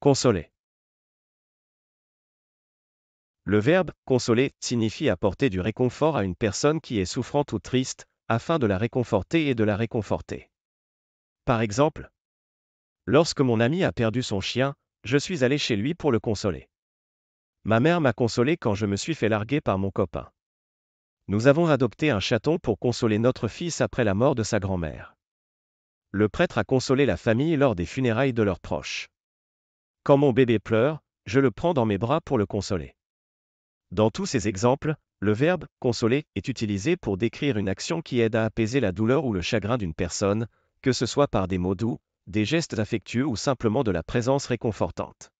Consoler. Le verbe consoler signifie apporter du réconfort à une personne qui est souffrante ou triste, afin de la réconforter et de la réconforter. Par exemple, lorsque mon ami a perdu son chien, je suis allé chez lui pour le consoler. Ma mère m'a consolé quand je me suis fait larguer par mon copain. Nous avons adopté un chaton pour consoler notre fils après la mort de sa grand-mère. Le prêtre a consolé la famille lors des funérailles de leurs proches. Quand mon bébé pleure, je le prends dans mes bras pour le consoler. Dans tous ces exemples, le verbe consoler est utilisé pour décrire une action qui aide à apaiser la douleur ou le chagrin d'une personne, que ce soit par des mots doux, des gestes affectueux ou simplement de la présence réconfortante.